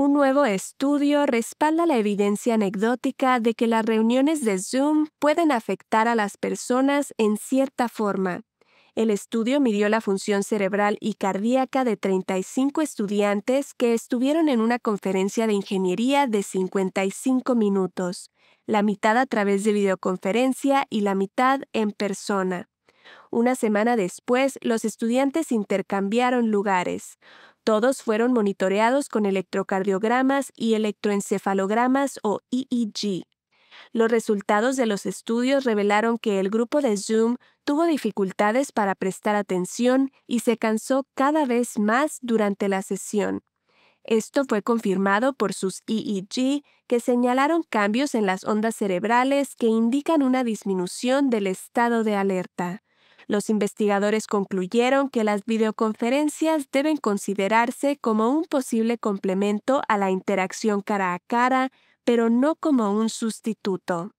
Un nuevo estudio respalda la evidencia anecdótica de que las reuniones de Zoom pueden afectar a las personas en cierta forma. El estudio midió la función cerebral y cardíaca de 35 estudiantes que estuvieron en una conferencia de ingeniería de 55 minutos, la mitad a través de videoconferencia y la mitad en persona. Una semana después, los estudiantes intercambiaron lugares. Todos fueron monitoreados con electrocardiogramas y electroencefalogramas o EEG. Los resultados de los estudios revelaron que el grupo de Zoom tuvo dificultades para prestar atención y se cansó cada vez más durante la sesión. Esto fue confirmado por sus EEG, que señalaron cambios en las ondas cerebrales que indican una disminución del estado de alerta. Los investigadores concluyeron que las videoconferencias deben considerarse como un posible complemento a la interacción cara a cara, pero no como un sustituto.